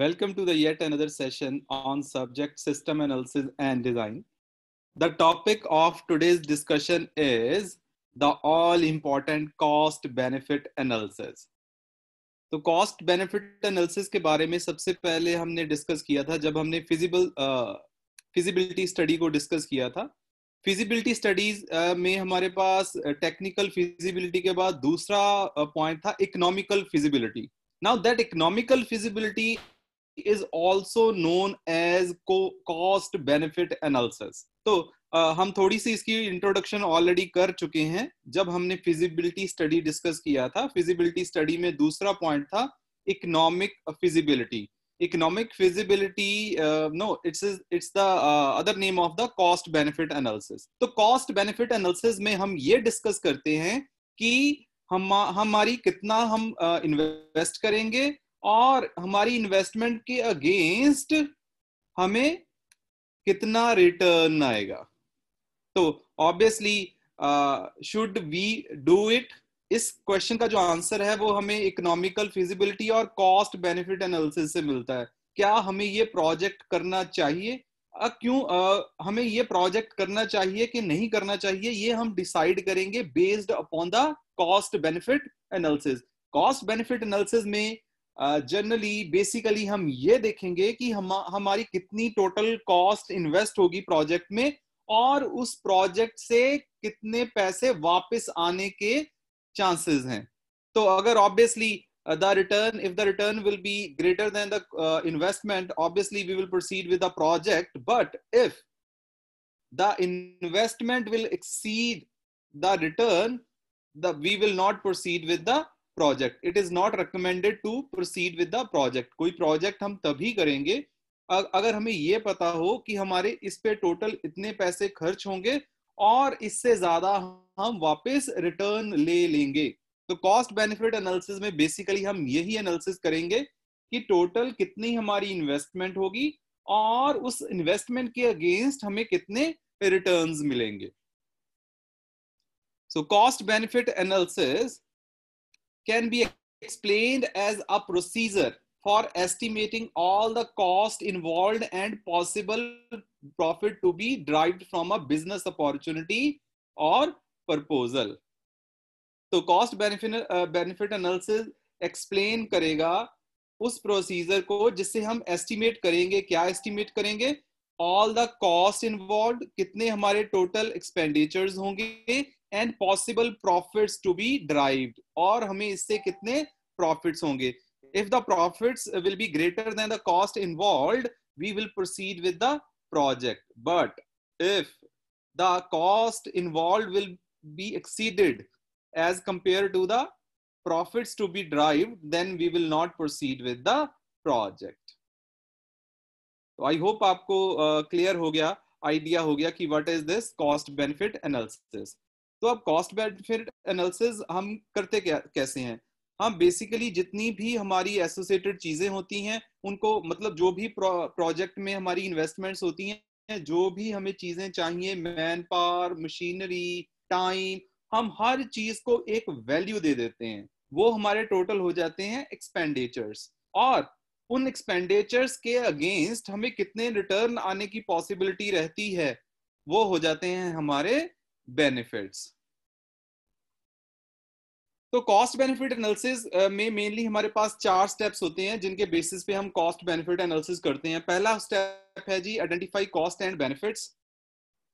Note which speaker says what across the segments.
Speaker 1: Welcome to the yet another session on subject system analysis and design. The topic of today's discussion is the all important cost benefit analysis. तो cost benefit analysis के बारे में सबसे पहले हमने discuss किया था जब हमने फिजिबल फिजिबिलिटी स्टडी को डिस्कस किया था फिजिबिलिटी स्टडीज uh, में हमारे पास टेक्निकल फिजिबिलिटी के बाद दूसरा पॉइंट uh, था economical feasibility now that economical feasibility is also known as cost benefit analysis तो uh, हम थोड़ी सी इसकी इंट्रोडक्शन ऑलरेडी कर चुके हैं जब हमने फिजिबिलिटी स्टडी डिस्कस किया था फिजिबिलिटी स्टडी में दूसरा पॉइंट था economic feasibility economic feasibility no it's it's it's the uh, other name of the cost benefit तो कॉस्ट बेनिफिट एनालिसिस में हम ये डिस्कस करते हैं कि हम हमारी कितना हम इन्वेस्ट uh, करेंगे और हमारी इन्वेस्टमेंट के अगेंस्ट हमें कितना रिटर्न आएगा तो obviously should we do it इस क्वेश्चन का जो आंसर है वो हमें इकोनॉमिकल फिजिबिलिटी और कॉस्ट बेनिफिट एनालिसिस से मिलता है क्या हमें ये प्रोजेक्ट करना चाहिए आ, क्यों आ, हमें ये प्रोजेक्ट करना चाहिए कि नहीं करना चाहिए ये हम डिसाइड करेंगे based upon the cost benefit analysis cost benefit analysis में जनरली बेसिकली हम ये देखेंगे कि हम हमारी कितनी टोटल कॉस्ट इन्वेस्ट होगी प्रोजेक्ट में और उस प्रोजेक्ट से कितने पैसे वापस आने के चांसेस हैं तो अगर obviously the return if the return will be greater than the investment obviously we will proceed with the project but if the investment will exceed the return we will not proceed with the project it is not recommended to proceed with the project कोई project हम तभी करेंगे अगर हमें ये पता हो कि हमारे इस पे टोटल इतने पैसे खर्च होंगे और इससे ज्यादा हम वापस रिटर्न ले लेंगे तो कॉस्ट बेनिफिट एनालिसिस में बेसिकली हम यही एनालिसिस करेंगे कि टोटल कितनी हमारी इन्वेस्टमेंट होगी और उस इन्वेस्टमेंट के अगेंस्ट हमें कितने रिटर्न्स मिलेंगे so cost benefit analysis can be explained as a procedure for estimating all the cost involved and possible profit to be derived from a business opportunity or proposal. so cost benefit uh, benefit analysis explain karega us procedure ko jisse hum estimate karenge kya estimate karenge all the cost involved kitne hamare total expenditures honge and possible profits to be derived और हमें profits will be होंगे if the profits will be greater than the cost involve we will proceed with the project. But if the cost involved will be exceeded as compared to the profits to be derived, then we will not proceed with the project. So I hope आपको uh, clear हो गया idea हो गया what is this cost benefit analysis. तो अब cost benefit analysis हम करते क्या कैसे हैं हम हाँ, बेसिकली जितनी भी हमारी एसोसिएटेड चीजें होती हैं उनको मतलब जो भी प्रोजेक्ट में हमारी इन्वेस्टमेंट्स होती हैं जो भी हमें चीजें चाहिए मैन पावर मशीनरी टाइम हम हर चीज को एक वैल्यू दे देते हैं वो हमारे टोटल हो जाते हैं एक्सपेंडिचर्स और उन एक्सपेंडिचर्स के अगेंस्ट हमें कितने रिटर्न आने की पॉसिबिलिटी रहती है वो हो जाते हैं हमारे बेनिफिट्स तो कॉस्ट बेनिफिट एनालिसिस में मेनली हमारे पास चार स्टेप्स होते हैं जिनके बेसिस पे हम कॉस्ट बेनिफिट एनालिसिस करते हैं पहला स्टेप है जी identify cost and benefits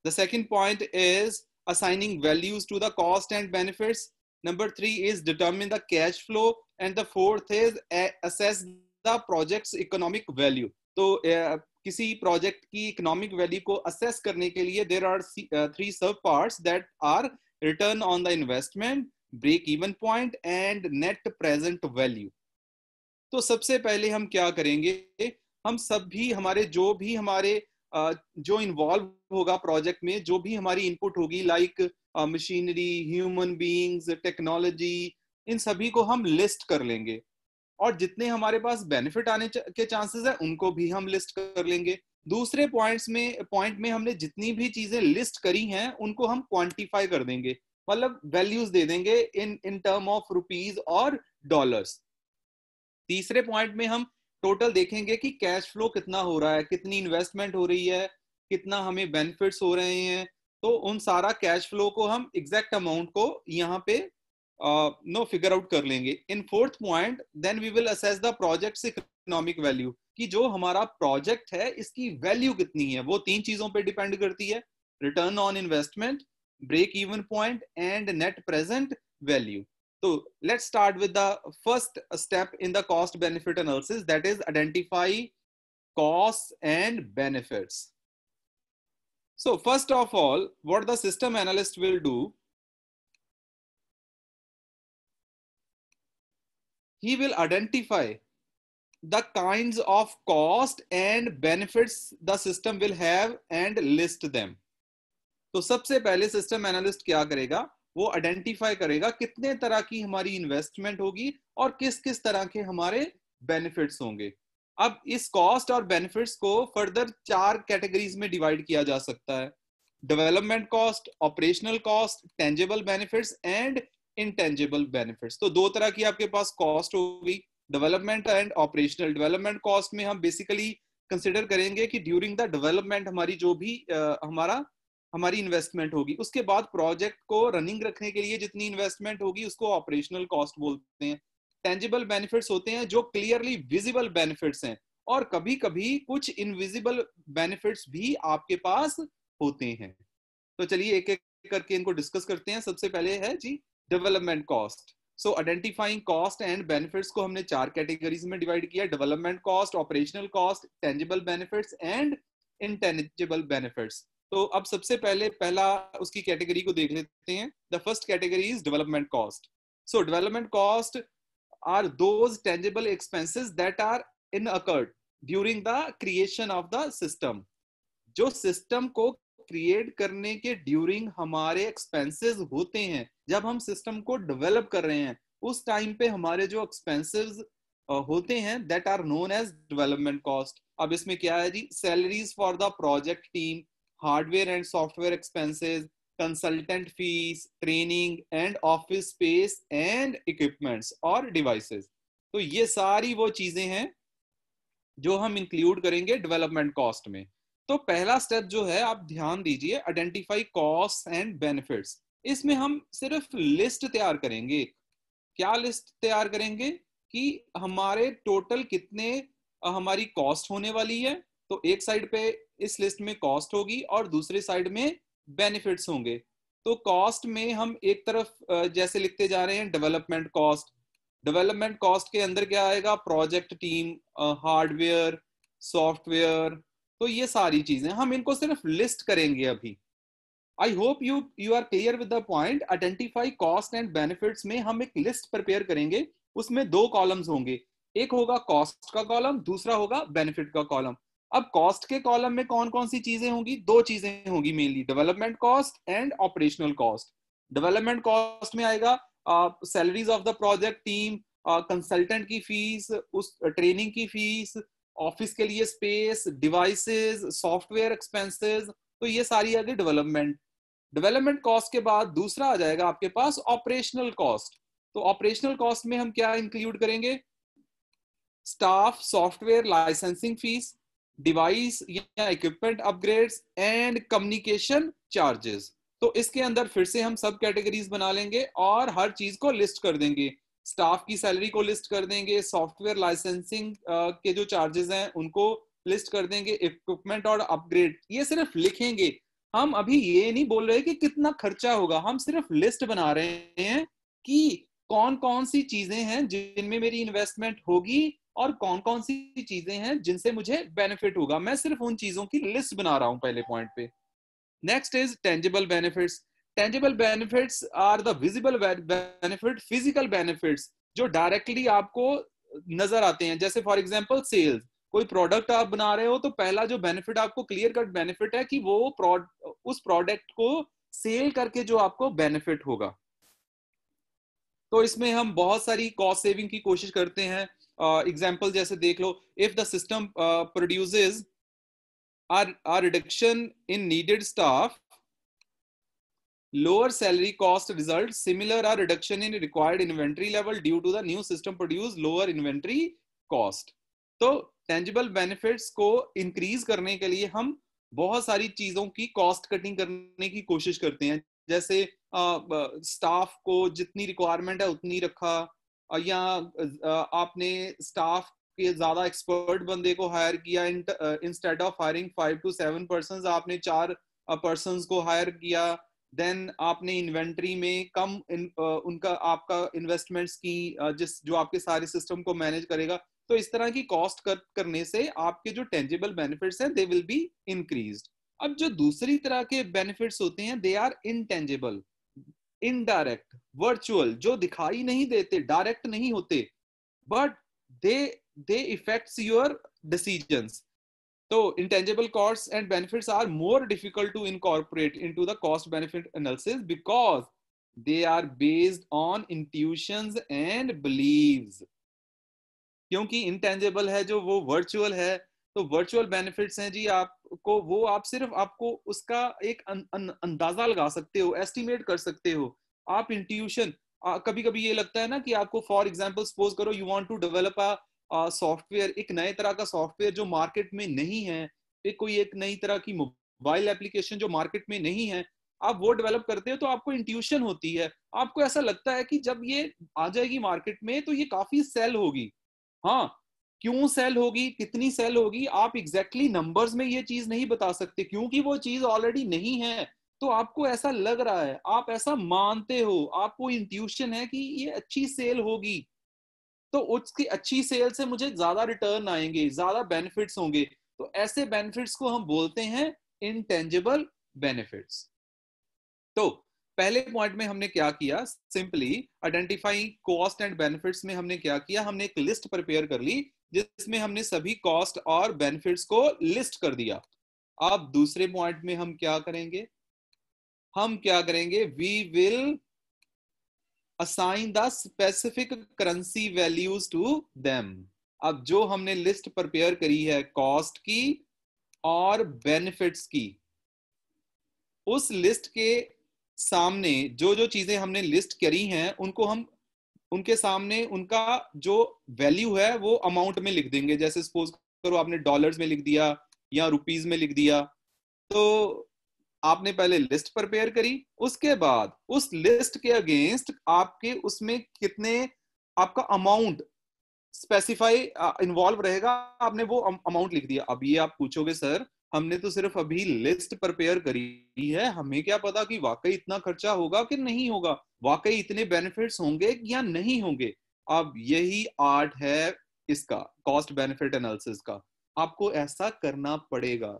Speaker 1: the second point is assigning values to the cost and benefits number three is determine the cash flow and the fourth is assess the project economic value तो uh, किसी project की economic value को assess करने के लिए there are three sub parts that are return on the investment break even point and net present value तो सबसे पहले हम क्या करेंगे हम सब भी हमारे जो भी हमारे uh, जो इन्वॉल्व होगा प्रोजेक्ट में जो भी हमारी इनपुट होगी like machinery human beings technology इन सभी को हम लिस्ट कर लेंगे और जितने हमारे पास बेनिफिट आने के चांसेस है उनको भी हम लिस्ट कर लेंगे दूसरे पॉइंट्स में पॉइंट में हमने जितनी भी चीजें लिस्ट करी हैं उनको हम क्वांटिफाई कर देंगे मतलब वैल्यूज दे देंगे in in term of rupees और डॉलर्स तीसरे पॉइंट में हम टोटल देखेंगे कि कैश फ्लो कितना हो रहा है कितनी इन्वेस्टमेंट हो रही है कितना हमें बेनिफिट्स हो रहे हैं तो उन सारा कैश फ्लो को हम एग्जैक्ट अमाउंट को यहाँ पे नो फिगर आउट कर लेंगे in fourth point then we will assess the project economic value कि जो हमारा प्रोजेक्ट है इसकी वैल्यू कितनी है वो तीन चीजों पे डिपेंड करती है return on investment break even point and net present value तो let's start with the first step in the cost benefit analysis that is identify cost and benefits. So first of all what the system analyst will do he will identify the kinds of cost and benefits the system will have and list them. तो सबसे पहले system analyst क्या करेगा वो identify करेगा कितने तरह की हमारी इन्वेस्टमेंट होगी और किस किस तरह के हमारे बेनिफिट्स होंगे अब इस कॉस्ट और बेनिफिट्स को फर्दर चार कैटेगरीज में डिवाइड किया जा सकता है development cost operational cost tangible benefits and intangible benefits तो दो तरह की आपके पास कॉस्ट होगी development and operational development cost में हम बेसिकली कंसिडर करेंगे कि ड्यूरिंग द डेवलपमेंट हमारी जो भी आ, हमारा हमारी इन्वेस्टमेंट होगी उसके बाद प्रोजेक्ट को रनिंग रखने के लिए जितनी इन्वेस्टमेंट होगी उसको ऑपरेशनल कॉस्ट बोलते हैं टेंजिबल बेनिफिट्स होते हैं जो क्लियरली विजिबल बेनिफिट्स हैं और कभी कभी कुछ इनविजिबल बेनिफिट्स भी आपके पास होते हैं तो चलिए एक एक करके इनको डिस्कस करते हैं सबसे पहले है जी development cost so identifying cost and benefits को हमने चार कैटेगरीज में डिवाइड किया development cost operational cost tangible benefits and intangible benefits तो अब सबसे पहले पहला उसकी कैटेगरी को देख लेते हैं the first category is development cost so development cost are those tangible expenses that are incurred during the creation of the system जो सिस्टम को क्रिएट करने के ड्यूरिंग हमारे एक्सपेंसेस होते हैं जब हम सिस्टम को डेवलप कर रहे हैं उस टाइम पे हमारे जो एक्सपेंसेस होते हैं that are known as development cost अब इसमें क्या है जी salaries for the project team hardware and software expenses consultant fees training and office space and equipments और डिवाइसेस तो ये सारी वो चीजें हैं जो हम इंक्लूड करेंगे डेवलपमेंट कॉस्ट में तो पहला स्टेप जो है आप ध्यान दीजिए आइडेंटिफाई कॉस्ट एंड बेनिफिट्स इसमें हम सिर्फ लिस्ट तैयार करेंगे क्या लिस्ट तैयार करेंगे कि हमारे टोटल कितने हमारी कॉस्ट होने वाली है तो एक साइड पे इस लिस्ट में कॉस्ट होगी और दूसरे साइड में बेनिफिट्स होंगे तो कॉस्ट में हम एक तरफ जैसे लिखते जा रहे हैं डेवलपमेंट कॉस्ट डेवलपमेंट कॉस्ट के अंदर क्या आएगा प्रोजेक्ट टीम हार्डवेयर सॉफ्टवेयर तो ये सारी चीजें हम इनको सिर्फ लिस्ट करेंगे अभी I hope you you are clear with the point identify cost and benefits में हम एक लिस्ट प्रिपेयर करेंगे उसमें दो कॉलम्स होंगे एक होगा कॉस्ट का कॉलम दूसरा होगा बेनिफिट का कॉलम अब कॉस्ट के कॉलम में कौन कौन सी चीजें होंगी दो चीजें होंगी mainly development cost and operational cost development cost में आएगा salaries of the project team consultant की फीस उस ट्रेनिंग की फीस ऑफिस के लिए स्पेस डिवाइसेस सॉफ्टवेयर एक्सपेंसेस तो ये सारी आ गई डेवलपमेंट डेवलपमेंट कॉस्ट के बाद दूसरा आ जाएगा आपके पास ऑपरेशनल कॉस्ट तो ऑपरेशनल कॉस्ट में हम क्या इंक्लूड करेंगे staff software licensing fees device या equipment upgrades and communication charges तो इसके अंदर फिर से हम सब कैटेगरीज बना लेंगे और हर चीज को लिस्ट कर देंगे स्टाफ की सैलरी को लिस्ट कर देंगे सॉफ्टवेयर लाइसेंसिंग uh, के जो चार्जेस हैं उनको लिस्ट कर देंगे इक्विपमेंट और अपग्रेड ये सिर्फ लिखेंगे हम अभी ये नहीं बोल रहे कि कितना खर्चा होगा हम सिर्फ लिस्ट बना रहे हैं कि कौन कौन सी चीजें हैं जिनमें मेरी इन्वेस्टमेंट होगी और कौन कौन सी चीजें हैं जिनसे मुझे बेनिफिट होगा मैं सिर्फ उन चीजों की लिस्ट बना रहा हूं पहले पॉइंट पे next is tangible benefits tangible benefits are the visible benefit physical benefits जो डायरेक्टली आपको नजर आते हैं जैसे फॉर एग्जाम्पल सेल्स कोई प्रोडक्ट आप बना रहे हो तो पहला जो बेनिफिट आपको क्लियर कट बेनिफिट है कि वो उस प्रोडक्ट को सेल करके जो आपको बेनिफिट होगा तो इसमें हम बहुत सारी कॉस्ट सेविंग की कोशिश करते हैं एग्जाम्पल uh, जैसे देख लो if the system produces are are reduction in needed staff Lower salary cost results similar are reduction in required inventory level due to the new system produce lower inventory cost. तो tangible benefits को increase करने के लिए हम बहुत सारी चीजों की कॉस्ट कटिंग करने की कोशिश करते हैं जैसे स्टाफ uh, को जितनी रिक्वायरमेंट है उतनी रखा या आपने स्टाफ के ज्यादा एक्सपर्ट बंदे को हायर किया instead of hiring five to seven person आपने चार पर्सन को हायर किया देन आपने इन्वेंट्री में कम इन, uh, उनका आपका इन्वेस्टमेंट्स की uh, जिस जो आपके सारे सिस्टम को मैनेज करेगा तो इस तरह की कॉस्ट कर, करने से आपके जो टेंजेबल बेनिफिट्स हैं दे विल बी इंक्रीज अब जो दूसरी तरह के बेनिफिट्स होते हैं they are intangible indirect virtual जो दिखाई नहीं देते डायरेक्ट नहीं होते but they they effects your decisions So intangible costs and benefits are more difficult to incorporate into the cost benefit analysis because they are based on intuitions and beliefs. क्योंकि intangible है जो वो virtual है तो virtual benefits हैं जी आपको वो आप सिर्फ आपको उसका एक अं, अं, अंदाजा लगा सकते हो एस्टिमेट कर सकते हो आप इंट्यूशन कभी कभी ये लगता है ना कि आपको फॉर एग्जाम्पल सपोज करो you want to develop a software एक नए तरह का सॉफ्टवेयर जो मार्केट में नहीं है एक कोई एक नई तरह की मोबाइल एप्लीकेशन जो मार्केट में नहीं है आप वो डेवलप करते हो तो आपको इंट्यूशन होती है आपको ऐसा लगता है कि जब ये आ जाएगी मार्केट में तो ये काफी सेल होगी हाँ क्यों सेल होगी कितनी सेल होगी आप एग्जैक्टली exactly नंबर्स में ये चीज नहीं बता सकते क्योंकि वो चीज ऑलरेडी नहीं है तो आपको ऐसा लग रहा है आप ऐसा मानते हो आपको इंट्यूशन है कि ये अच्छी सेल होगी तो उसकी अच्छी सेल से मुझे ज्यादा रिटर्न आएंगे ज्यादा बेनिफिट्स होंगे तो ऐसे बेनिफिट्स को हम बोलते हैं इनटेंजिबल बेनिफिट्स तो पहले पॉइंट में हमने क्या किया simply identifying cost and benefits में हमने क्या किया हमने एक लिस्ट प्रिपेयर कर ली जिसमें हमने सभी कॉस्ट और बेनिफिट्स को लिस्ट कर दिया अब दूसरे पॉइंट में हम क्या करेंगे हम क्या करेंगे we will assign the specific currency values to them अब जो हमने लिस्ट प्रिपेयर करी है कॉस्ट की और बेनिफिट्स की उस लिस्ट के सामने जो जो चीजें हमने लिस्ट करी हैं उनको हम उनके सामने उनका जो वैल्यू है वो अमाउंट में लिख देंगे जैसे सपोज करो आपने डॉलर्स में लिख दिया या रुपीस में लिख दिया तो आपने पहले लिस्ट प्रिपेयर करी उसके बाद उस लिस्ट के अगेंस्ट आपके उसमें कितने आपका अमाउंट स्पेसिफाई इन्वॉल्व रहेगा आपने वो अमाउंट लिख दिया अब ये आप पूछोगे सर हमने तो सिर्फ अभी लिस्ट प्रिपेयर करी है हमें क्या पता कि वाकई इतना खर्चा होगा कि नहीं होगा वाकई इतने बेनिफिट्स होंगे या नहीं होंगे अब यही आर्ट है इसका कॉस्ट बेनिफिट एनालिसिस का आपको ऐसा करना पड़ेगा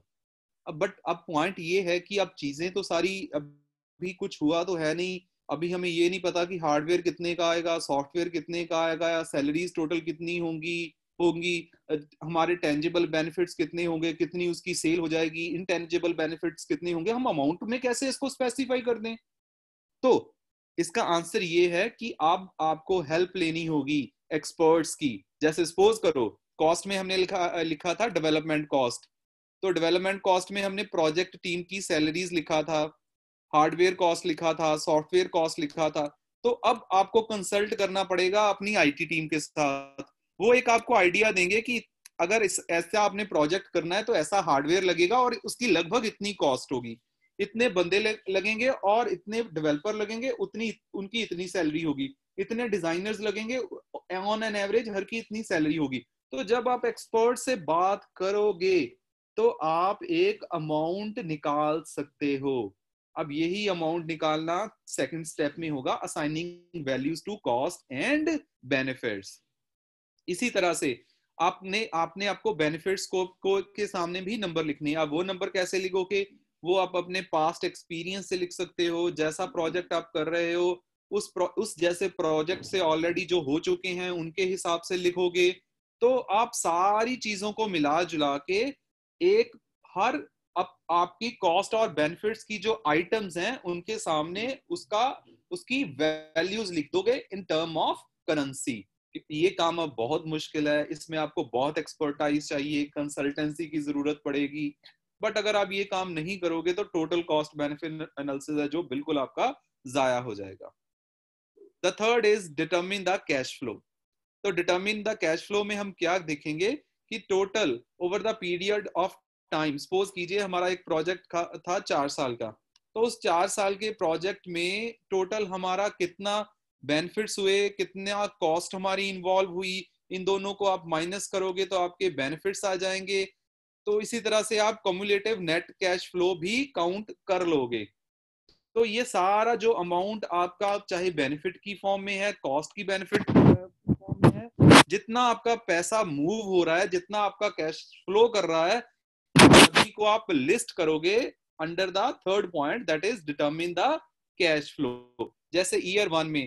Speaker 1: अब बट अब पॉइंट ये है कि अब चीजें तो सारी अभी कुछ हुआ तो है नहीं अभी हमें ये नहीं पता कि हार्डवेयर कितने का आएगा सॉफ्टवेयर कितने का आएगा या सैलरीज टोटल कितनी होंगी होंगी हमारे टेंजेबल बेनिफिट्स कितने होंगे कितनी उसकी सेल हो जाएगी इनटेंजेबल बेनिफिट्स कितने होंगे हम अमाउंट में कैसे इसको स्पेसिफाई कर दें तो इसका आंसर ये है कि आप आपको हेल्प लेनी होगी एक्सपर्ट्स की जैसे सपोज करो कॉस्ट में हमने लिखा लिखा था डेवलपमेंट कॉस्ट तो डेवलपमेंट कॉस्ट में हमने प्रोजेक्ट टीम की सैलरीज लिखा था हार्डवेयर कॉस्ट लिखा था सॉफ्टवेयर कॉस्ट लिखा था तो अब आपको कंसल्ट करना पड़ेगा अपनी आईटी टीम के साथ वो एक आपको आइडिया देंगे कि अगर इस ऐसा आपने प्रोजेक्ट करना है तो ऐसा हार्डवेयर लगेगा और उसकी लगभग इतनी कॉस्ट होगी इतने बंदे लगेंगे और इतने डेवलपर लगेंगे उतनी उनकी इतनी सैलरी होगी इतने डिजाइनर्स लगेंगे ऑन एन एवरेज हर की इतनी सैलरी होगी तो जब आप एक्सपर्ट से बात करोगे तो आप एक अमाउंट निकाल सकते हो अब यही अमाउंट निकालना सेकंड स्टेप में होगा assigning values to cost and benefits इसी तरह से आपने आपने आपको बेनिफिट्स को, को के सामने भी नंबर लिखने आप वो नंबर कैसे लिखोगे वो आप अपने पास्ट एक्सपीरियंस से लिख सकते हो जैसा प्रोजेक्ट आप कर रहे हो उस प्रो, उस जैसे प्रोजेक्ट से ऑलरेडी जो हो चुके हैं उनके हिसाब से लिखोगे तो आप सारी चीजों को मिला जुला के एक हर अब आपकी कॉस्ट और बेनिफिट्स की जो आइटम्स हैं उनके सामने उसका उसकी वैल्यूज लिख दोगे इन टर्म ऑफ करेंसी ये काम अब बहुत मुश्किल है इसमें आपको बहुत एक्सपर्टाइज चाहिए कंसल्टेंसी की जरूरत पड़ेगी बट अगर आप ये काम नहीं करोगे तो टोटल कॉस्ट बेनिफिट एनालिसिस है जो बिल्कुल आपका जाया हो जाएगा the third is determine the cash flow तो डिटर्मिन द कैश फ्लो में हम क्या देखेंगे कि total over the period of time suppose कीजिए हमारा एक प्रोजेक्ट था चार साल का तो उस चार साल के प्रोजेक्ट में टोटल हमारा कितना बेनिफिट्स हुए कितना कॉस्ट हमारी इन्वॉल्व हुई इन दोनों को आप माइनस करोगे तो आपके बेनिफिट्स आ जाएंगे तो इसी तरह से आप कम्युलेटिव नेट कैश फ्लो भी काउंट कर लोगे तो ये सारा जो अमाउंट आपका चाहे बेनिफिट की फॉर्म में है कॉस्ट की बेनिफिट जितना आपका पैसा मूव हो रहा है जितना आपका कैश फ्लो कर रहा है सभी को आप लिस्ट करोगे under the third point that is determine the cash flow जैसे ईयर वन में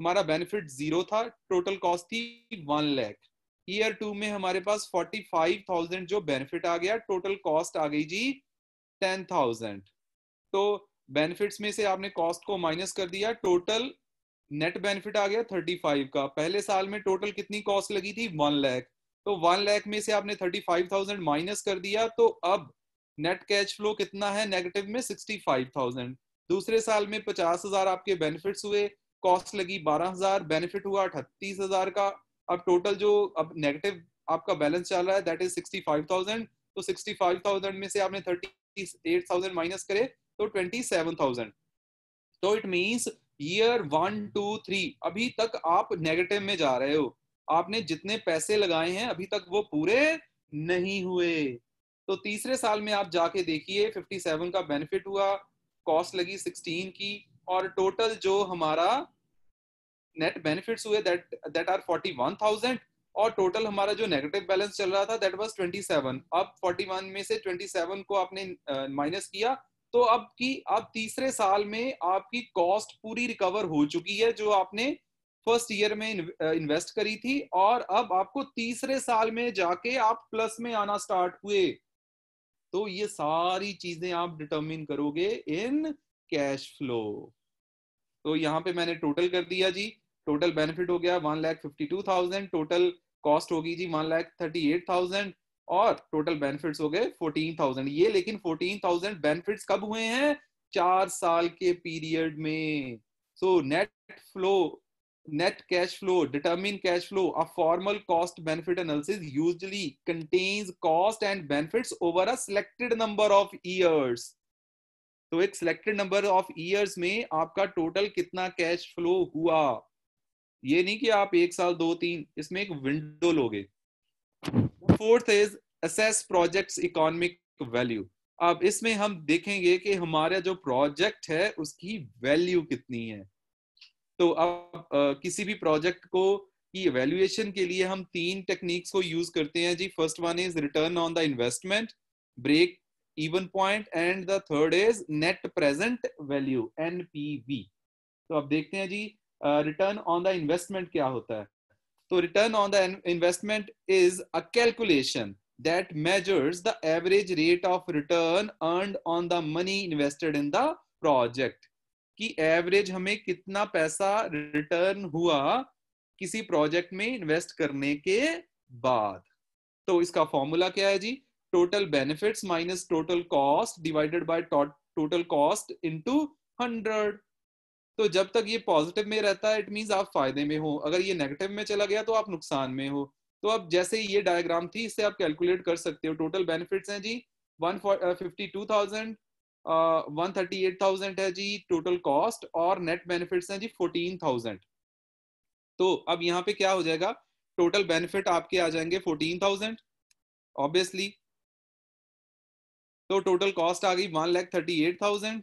Speaker 1: हमारा बेनिफिट जीरो था टोटल कॉस्ट थी वन लैख ईयर टू में हमारे पास फोर्टी फाइव थाउजेंड जो बेनिफिट आ गया टोटल कॉस्ट आ गई जी टेन थाउजेंड तो बेनिफिट्स में से आपने कॉस्ट को माइनस कर दिया टोटल नेट बेनिफिट आ गया थर्टी फाइव का पहले साल में टोटल कितनी कॉस्ट लगी थी वन लैख तो वन लैख में से आपने थर्टी फाइव थाउजेंड माइनस कर दिया तो अब नेट कैश फ्लो कितना है नेगेटिव में सिक्सटी फाइव थाउजेंड दूसरे साल में पचास हजार आपके बेनिफिट्स हुए कॉस्ट लगी बारह हजार बेनिफिट हुआ अठतीस हजार का अब टोटल जो अब नेगेटिव आपका बैलेंस चल रहा है that is sixty five thousand तो सिक्सटी फाइव थाउजेंड में से आपने थर्टी एट थाउजेंड माइनस करे तो ट्वेंटी सेवन थाउजेंड तो it means year one two three अभी तक आप नेगेटिव में जा रहे हो आपने जितने पैसे लगाए हैं अभी तक वो पूरे नहीं हुए तो तीसरे साल में आप जाके देखिए 57 का बेनिफिट हुआ कॉस्ट लगी 16 की और टोटल जो हमारा नेट बेनिफिट्स हुए दैट दैट आर 41,000 और टोटल हमारा जो नेगेटिव बैलेंस चल रहा था दैट वाज 27 अब 41 में से 27 को आपने माइनस uh, किया तो अब की आप तीसरे साल में आपकी कॉस्ट पूरी रिकवर हो चुकी है जो आपने फर्स्ट ईयर में इन्वेस्ट करी थी और अब आपको तीसरे साल में जाके आप प्लस में आना स्टार्ट हुए तो ये सारी चीजें आप डिटरमिन करोगे इन कैश फ्लो तो यहाँ पे मैंने टोटल कर दिया जी टोटल बेनिफिट हो गया one lakh fifty two thousand total cost होगी जी one lakh thirty eight thousand और टोटल बेनिफिट्स हो गए 14,000 ये लेकिन 14,000 बेनिफिट्स कब हुए हैं चार साल के पीरियड में so net flow net cash flow determine cash flow a formal cost benefit analysis usually contains cost and benefits over a number of years तो एक सिलेक्टेड नंबर ऑफ इयर्स में आपका टोटल कितना कैश फ्लो हुआ ये नहीं कि आप एक साल दो तीन इसमें एक विंडो लोगे fourth is assess projects economic value अब इसमें हम देखेंगे कि हमारा जो प्रोजेक्ट है उसकी वैल्यू कितनी है तो अब किसी भी प्रोजेक्ट को की वैल्यूएशन के लिए हम तीन टेक्निक्स को यूज करते हैं जी first one is return on the investment break even point and the third is net present value NPV तो अब देखते हैं जी रिटर्न ऑन द इन्वेस्टमेंट क्या होता है तो return on the investment is a calculation that measures the average rate of return earn on the money invested in the project कि एवरेज हमें कितना पैसा रिटर्न हुआ किसी प्रोजेक्ट में इन्वेस्ट करने के बाद तो इसका फॉर्मूला क्या है जी total benefits minus total cost divided by total cost into hundred तो जब तक ये पॉजिटिव में रहता है इट मीन आप फायदे में हो अगर ये नेगेटिव में चला गया तो आप नुकसान में हो तो अब जैसे ये डायग्राम थी इससे आप कैलकुलेट कर सकते हो टोटल बेनिफिट्स हैं जी one fifty two thousand one thirty eight thousand है जी टोटल कॉस्ट और नेट बेनिफिट्स हैं जी फोर्टीन थाउजेंड तो अब यहाँ पे क्या हो जाएगा टोटल बेनिफिट आपके आ जाएंगे फोर्टीन थाउजेंड ऑब्वियसली तो टोटल कॉस्ट आ गई one lakh thirty eight thousand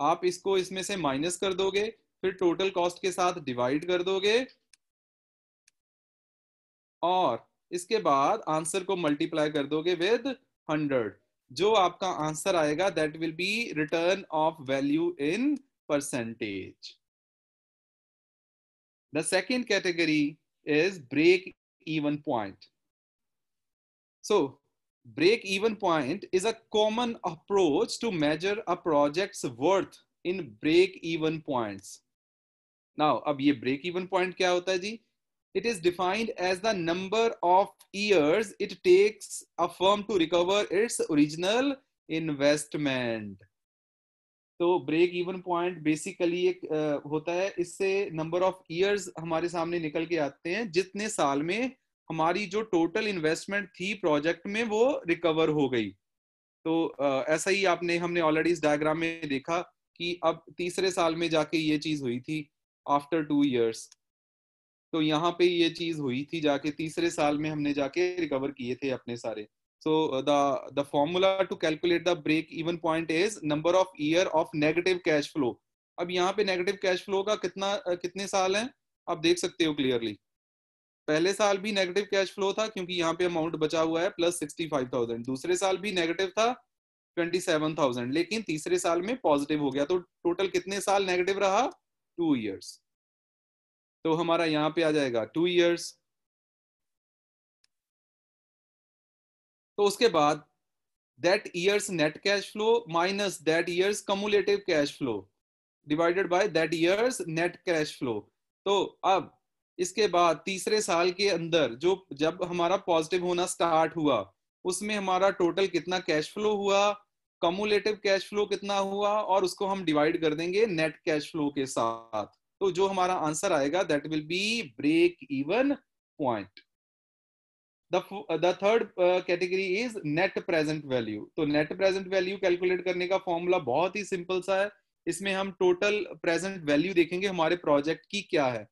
Speaker 1: आप इसको इसमें से माइनस कर दोगे फिर टोटल कॉस्ट के साथ डिवाइड कर दोगे और इसके बाद आंसर को मल्टीप्लाई कर दोगे विद हंड्रेड जो आपका आंसर आएगा that will be return of value in percentage the second category is break even point so break even point is a common approach to measure a project's worth in break even points now ab ye break even point kya hota hai ji it is defined as the number of years it takes a firm to recover its original investment तो break even point basically एक होता है इससे number of years हमारे सामने निकल के आते हैं जितने साल में हमारी जो टोटल इन्वेस्टमेंट थी प्रोजेक्ट में वो रिकवर हो गई तो ऐसा ही आपने हमने ऑलरेडी इस डायग्राम में देखा कि अब तीसरे साल में जाके ये चीज हुई थी आफ्टर टू ईयर्स तो यहाँ पे ये चीज हुई थी जाके तीसरे साल में हमने जाके रिकवर किए थे अपने सारे so the the formula to calculate the break even point is number of year of negative cash flow अब यहाँ पे नेगेटिव कैश फ्लो का कितना कितने साल है आप देख सकते हो क्लियरली पहले साल भी नेगेटिव कैश फ्लो था क्योंकि यहाँ पे अमाउंट बचा हुआ है प्लस सिक्सटी फाइव थाउजेंड दूसरे साल भी नेगेटिव था ट्वेंटी सेवन थाउजेंड लेकिन तीसरे साल में पॉजिटिव हो गया तो टोटल कितने साल नेगेटिव रहा टू ईयर्स तो हमारा यहाँ पे आ जाएगा टू ईयर्स तो उसके बाद that years net cash flow minus that years cumulative cash flow divided by that years net cash flow तो अब इसके बाद तीसरे साल के अंदर जो जब हमारा पॉजिटिव होना स्टार्ट हुआ उसमें हमारा टोटल कितना कैश फ्लो हुआ कमुलेटिव कैश फ्लो कितना हुआ और उसको हम डिवाइड कर देंगे नेट कैश फ्लो के साथ तो जो हमारा आंसर आएगा that will be break even point the third category is net present value तो नेट प्रेजेंट वैल्यू कैलकुलेट करने का फॉर्मूला बहुत ही सिंपल सा है इसमें हम टोटल प्रेजेंट वैल्यू देखेंगे हमारे प्रोजेक्ट की क्या है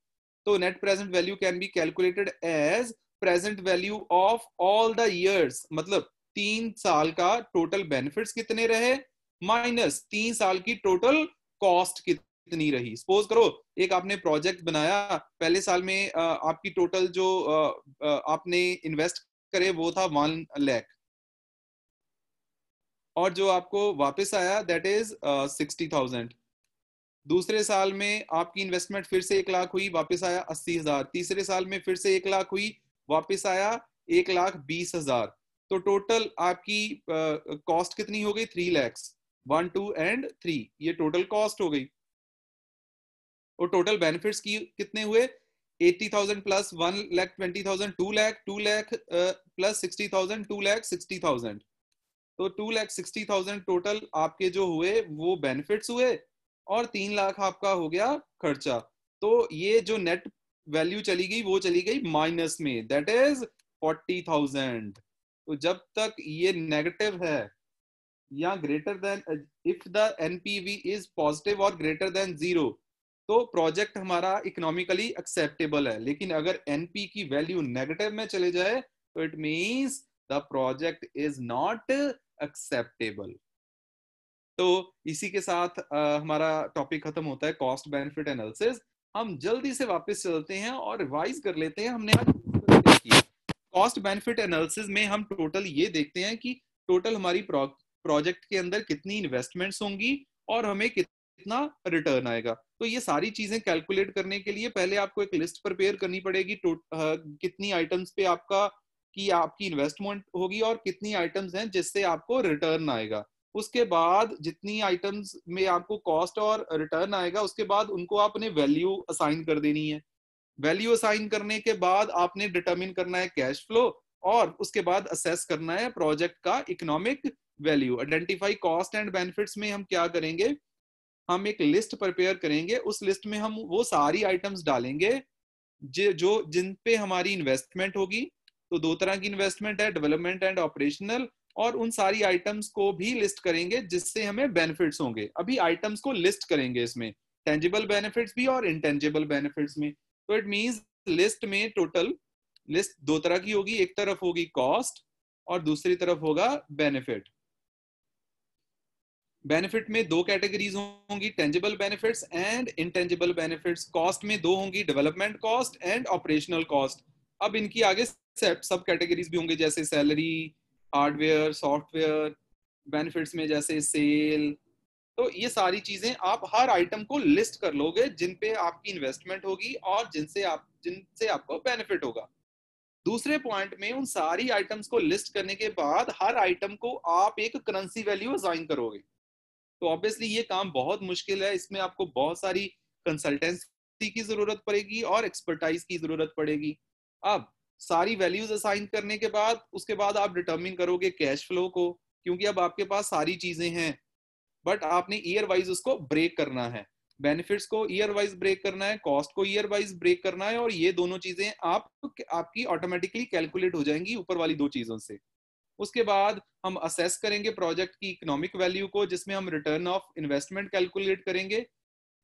Speaker 1: तो net present value can be calculated as present value of all the years मतलब तीन साल का टोटल बेनिफिट्स कितने रहे माइनस तीन साल की टोटल कॉस्ट कितनी रही सपोज करो एक आपने प्रोजेक्ट बनाया पहले साल में आपकी टोटल जो आपने इन्वेस्ट करे वो था वन लैख और जो आपको वापस आया दैट इज सिक्सटी थाउजेंड दूसरे साल में आपकी इन्वेस्टमेंट फिर से एक लाख हुई वापस आया अस्सी हजार तीसरे साल में फिर से एक लाख हुई वापस आया एक लाख बीस हजार तो टोटल आपकी कॉस्ट uh, कितनी हो गई three lakhs one two and three ये टोटल कॉस्ट हो गई और टोटल बेनिफिट्स की कितने हुए eighty thousand plus one lakh twenty thousand two lakh two lakh plus sixty thousand two lakh sixty thousand तो two lakh sixty thousand total आपके जो हुए वो बेनिफिट्स हुए और तीन लाख आपका हो गया खर्चा तो ये जो नेट वैल्यू चली गई वो चली गई माइनस में दैट इज फोर्टी थाउजेंड तो जब तक ये नेगेटिव है या greater than if the NPV is positive और ग्रेटर देन जीरो तो प्रोजेक्ट हमारा इकोनॉमिकली एक्सेप्टेबल है लेकिन अगर एनपी की वैल्यू नेगेटिव में चले जाए तो it means the project is not acceptable तो इसी के साथ आ, हमारा टॉपिक खत्म होता है कॉस्ट बेनिफिट एनालिसिस हम जल्दी से वापस चलते हैं और रिवाइज कर लेते हैं हमने आज कॉस्ट बेनिफिट एनालिसिस में हम टोटल ये देखते हैं कि टोटल हमारी प्रोजेक्ट के अंदर कितनी इन्वेस्टमेंट्स होंगी और हमें कितना रिटर्न आएगा तो ये सारी चीजें कैलकुलेट करने के लिए पहले आपको एक लिस्ट प्रिपेयर करनी पड़ेगी कितनी आइटम्स पे आपका की आपकी इन्वेस्टमेंट होगी और कितनी आइटम्स हैं जिससे आपको रिटर्न आएगा उसके बाद जितनी आइटम्स में आपको कॉस्ट और रिटर्न आएगा उसके बाद उनको आपने वैल्यू असाइन कर देनी है वैल्यू असाइन करने के बाद आपने डिटर्मिन करना है कैश फ्लो और उसके बाद असेस करना है प्रोजेक्ट का economic value identify cost and benefits में हम क्या करेंगे हम एक लिस्ट प्रिपेयर करेंगे उस लिस्ट में हम वो सारी आइटम्स डालेंगे जो जिन पे हमारी इन्वेस्टमेंट होगी तो दो तरह की इन्वेस्टमेंट है डेवलपमेंट एंड ऑपरेशनल और उन सारी आइटम्स को भी लिस्ट करेंगे जिससे हमें बेनिफिट्स होंगे अभी आइटम्स को लिस्ट करेंगे इसमें टेंजिबल बेनिफिट्स भी और इंटेंजिबल बेनिफिट्स में तो इट मींस लिस्ट में टोटल लिस्ट दो तरह की होगी एक तरफ होगी कॉस्ट और दूसरी तरफ होगा बेनिफिट बेनिफिट में दो कैटेगरीज होंगी tangible benefits and intangible benefits cost में दो होंगी development cost and operational cost अब इनकी आगे सब कैटेगरीज भी होंगे जैसे सैलरी हार्डवेयर सॉफ्टवेयर बेनिफिट्स में जैसे सेल तो ये सारी चीजें आप हर आइटम को लिस्ट कर लोगे जिन पे आपकी इन्वेस्टमेंट होगी और जिनसे आप जिनसे आपको बेनिफिट होगा दूसरे पॉइंट में उन सारी आइटम्स को लिस्ट करने के बाद हर आइटम को आप एक करेंसी वैल्यू असाइन करोगे तो ऑब्वियसली ये काम बहुत मुश्किल है इसमें आपको बहुत सारी कंसल्टेंसी की जरूरत पड़ेगी और एक्सपर्टाइज की जरूरत पड़ेगी अब सारी वैल्यूज असाइन करने के बाद उसके बाद आप डिटर्मिन करोगे कैश फ्लो को क्योंकि अब आपके पास सारी चीजें हैं बट आपने ईयर वाइज उसको ब्रेक करना है बेनिफिट्स को ईयर वाइज ब्रेक करना है कॉस्ट को ईयर वाइज ब्रेक करना है और ये दोनों चीजें आप आपकी ऑटोमेटिकली कैलकुलेट हो जाएंगी ऊपर वाली दो चीजों से उसके बाद हम असेस करेंगे प्रोजेक्ट की इकोनॉमिक वैल्यू को जिसमें हम रिटर्न ऑफ इन्वेस्टमेंट कैलकुलेट करेंगे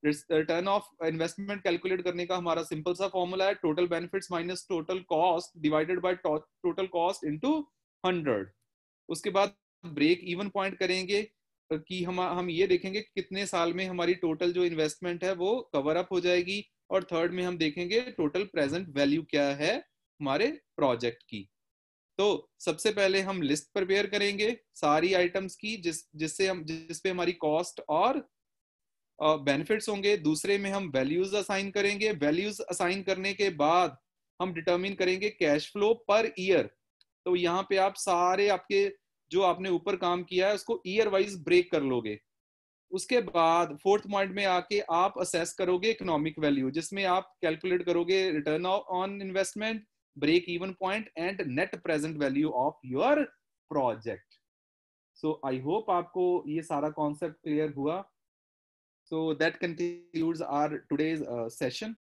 Speaker 1: रिटर्न ऑफ इन्वेस्टमेंट कैलकुलेट करने का हमारा सिंपल सा फॉर्मूला है total benefits minus total cost divided by total cost into 100 उसके बाद ब्रेक इवन पॉइंट करेंगे कि हम हम ये देखेंगे कितने साल में हमारी टोटल जो इन्वेस्टमेंट है वो कवर अप हो जाएगी और थर्ड में हम देखेंगे टोटल प्रेजेंट वैल्यू क्या है हमारे प्रोजेक्ट की तो सबसे पहले हम लिस्ट प्रिपेयर करेंगे सारी आइटम्स की जिस जिससे हम जिस पे हमारी कॉस्ट और बेनिफिट्स होंगे दूसरे में हम वैल्यूज असाइन करेंगे वैल्यूज असाइन करने के बाद हम डिटर्मिन करेंगे कैश फ्लो पर ईयर तो यहाँ पे आप सारे आपके जो आपने ऊपर काम किया है उसको ईयर वाइज ब्रेक कर लोगे उसके बाद फोर्थ पॉइंट में आके आप असेस करोगे इकोनॉमिक वैल्यू जिसमें आप कैलकुलेट करोगे return on investment break even point and net present value of your project so I hope आपको ये सारा कॉन्सेप्ट क्लियर हुआ So that concludes our today's uh, session.